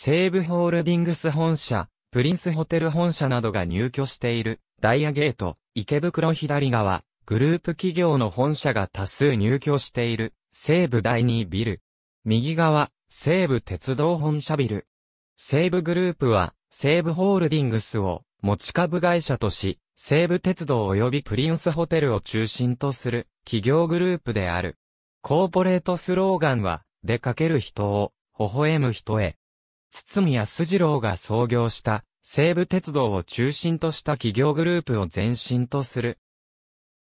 西武ホールディングス本社、プリンスホテル本社などが入居している、ダイヤゲート、池袋左側、グループ企業の本社が多数入居している、西武第2ビル。右側、西武鉄道本社ビル。西武グループは、西武ホールディングスを、持ち株会社とし、西武鉄道及びプリンスホテルを中心とする、企業グループである。コーポレートスローガンは、出かける人を、微笑む人へ。堤康次郎が創業した西武鉄道を中心とした企業グループを前身とする。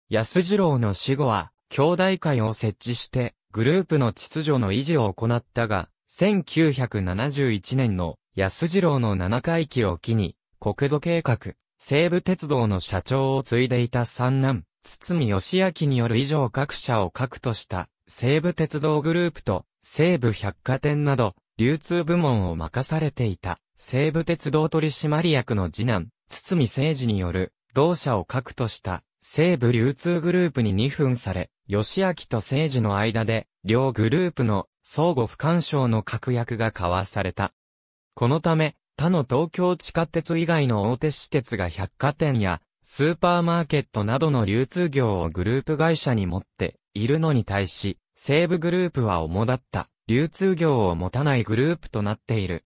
康次郎の死後は、兄弟会を設置して、グループの秩序の維持を行ったが、1971年の安次郎の7回期を機に、国土計画、西武鉄道の社長を継いでいた三男、堤義明による以上各社を核とした、西武鉄道グループと、西武百貨店など、流通部門を任されていた、西武鉄道取締役の次男、堤誠治による、同社を核とした、西武流通グループに2分され、吉明と誠治の間で、両グループの相互不干渉の確約が交わされた。このため、他の東京地下鉄以外の大手私鉄が百貨店やスーパーマーケットなどの流通業をグループ会社に持っているのに対し、西武グループは主だった流通業を持たないグループとなっている。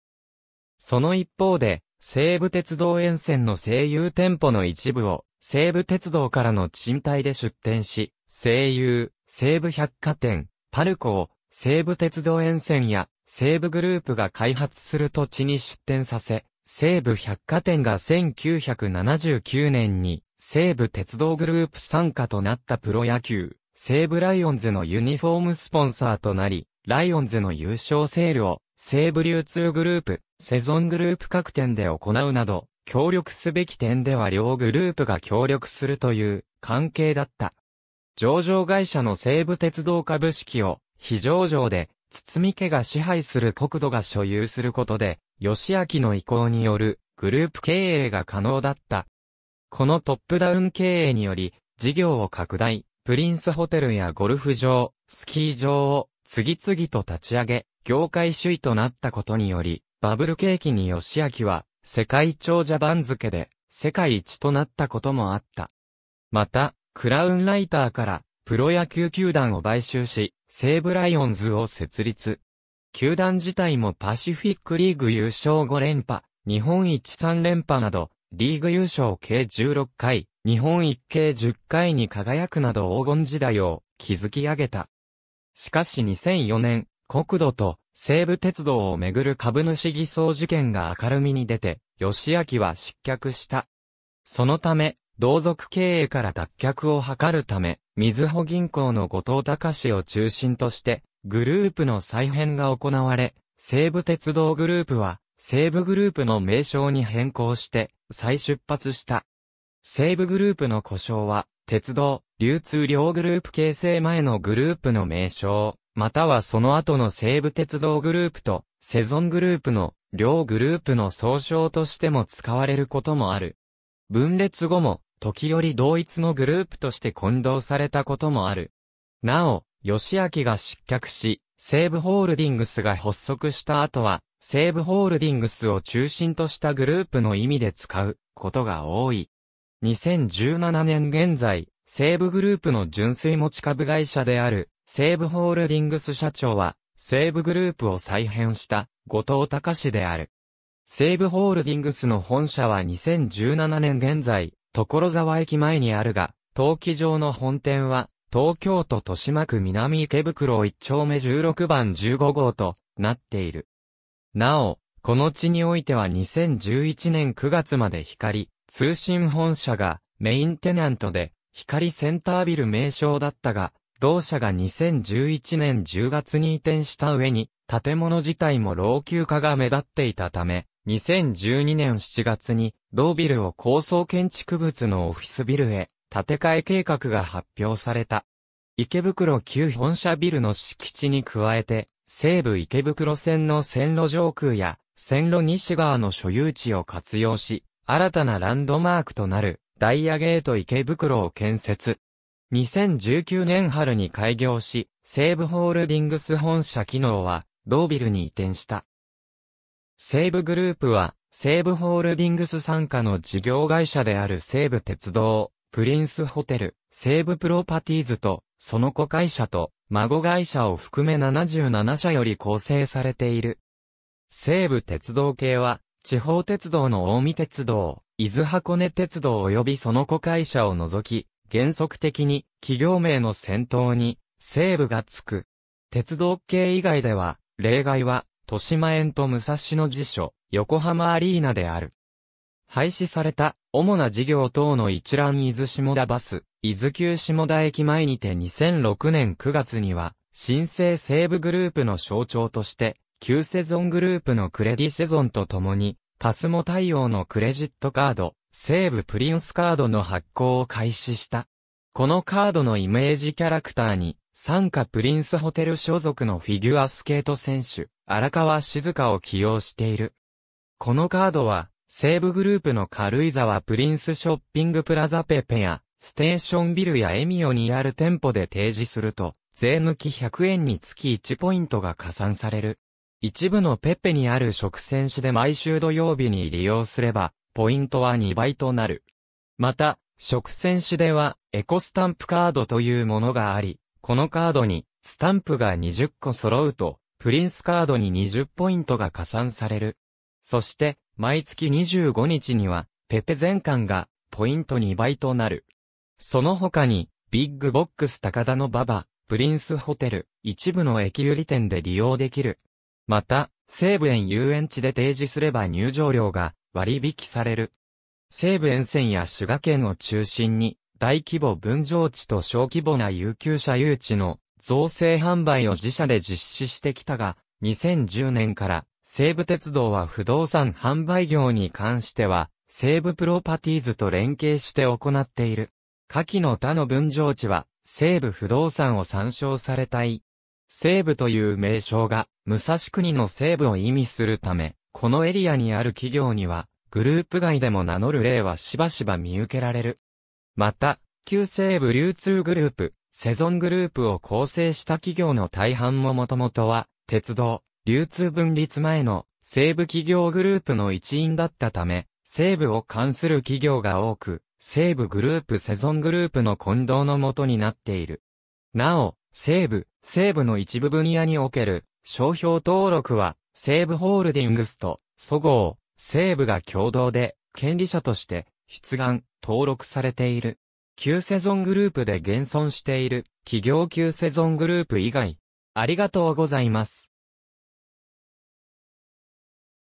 その一方で、西武鉄道沿線の西友店舗の一部を西武鉄道からの賃貸で出店し、西友、西武百貨店、パルコを西武鉄道沿線や西武グループが開発する土地に出店させ、西武百貨店が1979年に西武鉄道グループ参加となったプロ野球、西武ライオンズのユニフォームスポンサーとなり、ライオンズの優勝セールを、西武流通グループ、セゾングループ各店で行うなど、協力すべき点では両グループが協力するという関係だった。上場会社の西武鉄道株式を非上場で、堤家が支配する国土が所有することで、吉明の意向によるグループ経営が可能だった。このトップダウン経営により、事業を拡大、プリンスホテルやゴルフ場、スキー場を次々と立ち上げ、業界首位となったことにより、バブル景気に吉明は、世界長者番付で、世界一となったこともあった。また、クラウンライターから、プロ野球球団を買収し、西武ライオンズを設立。球団自体もパシフィックリーグ優勝5連覇、日本一3連覇など、リーグ優勝計16回、日本一計10回に輝くなど黄金時代を築き上げた。しかし2004年、国土と西武鉄道をめぐる株主偽装事件が明るみに出て、吉明は失脚した。そのため、同族経営から脱却を図るため、水穂銀行の後藤隆を中心として、グループの再編が行われ、西武鉄道グループは、西武グループの名称に変更して、再出発した。西武グループの故障は、鉄道、流通両グループ形成前のグループの名称、またはその後の西武鉄道グループと、セゾングループの、両グループの総称としても使われることもある。分裂後も、時折同一のグループとして混同されたこともある。なお、吉明が失脚し、西武ホールディングスが発足した後は、西武ホールディングスを中心としたグループの意味で使うことが多い。2017年現在、西武グループの純粋持ち株会社である西武ホールディングス社長は西武グループを再編した後藤隆である。西武ホールディングスの本社は2017年現在、所沢駅前にあるが、陶器場の本店は、東京都豊島区南池袋1丁目16番15号となっている。なお、この地においては2011年9月まで光、通信本社がメインテナントで、光センタービル名称だったが、同社が2011年10月に移転した上に、建物自体も老朽化が目立っていたため、2012年7月に、同ビルを高層建築物のオフィスビルへ、建て替え計画が発表された。池袋旧本社ビルの敷地に加えて、西武池袋線の線路上空や線路西側の所有地を活用し、新たなランドマークとなるダイヤゲート池袋を建設。2019年春に開業し、西武ホールディングス本社機能は同ビルに移転した。西武グループは西武ホールディングス傘下の事業会社である西武鉄道、プリンスホテル、西武プロパティーズとその子会社と孫会社を含め77社より構成されている。西武鉄道系は、地方鉄道の大見鉄道、伊豆箱根鉄道及びその子会社を除き、原則的に企業名の先頭に西武がつく。鉄道系以外では、例外は、豊島園と武蔵野辞所、横浜アリーナである。廃止された、主な事業等の一覧伊豆下田バス、伊豆急下田駅前にて2006年9月には、新生西部グループの象徴として、旧セゾングループのクレディセゾンと共に、パスモ対応のクレジットカード、西部プリンスカードの発行を開始した。このカードのイメージキャラクターに、参加プリンスホテル所属のフィギュアスケート選手、荒川静香を起用している。このカードは、西武グループの軽井沢プリンスショッピングプラザペペや、ステーションビルやエミオにある店舗で提示すると、税抜き100円につき1ポイントが加算される。一部のペペにある食洗紙で毎週土曜日に利用すれば、ポイントは2倍となる。また、食洗紙では、エコスタンプカードというものがあり、このカードに、スタンプが20個揃うと、プリンスカードに20ポイントが加算される。そして、毎月25日には、ペペ全館が、ポイント2倍となる。その他に、ビッグボックス高田のババ、プリンスホテル、一部の駅売り店で利用できる。また、西武園遊園地で提示すれば入場料が割引される。西武沿線や滋賀県を中心に、大規模分譲地と小規模な有給者誘致の造成販売を自社で実施してきたが、2010年から西武鉄道は不動産販売業に関しては、西武プロパティーズと連携して行っている。下記の他の分譲地は、西武不動産を参照されたい。西武という名称が、武蔵国の西武を意味するため、このエリアにある企業には、グループ外でも名乗る例はしばしば見受けられる。また、旧西武流通グループ、セゾングループを構成した企業の大半ももともとは、鉄道、流通分立前の西部企業グループの一員だったため、西部を関する企業が多く、西部グループセゾングループの混同のもとになっている。なお、西部、西部の一部分野における商標登録は、西部ホールディングスと、そごう、西部が共同で、権利者として、出願、登録されている。旧セゾングループで現存している、企業旧セゾングループ以外。ありがとうございます。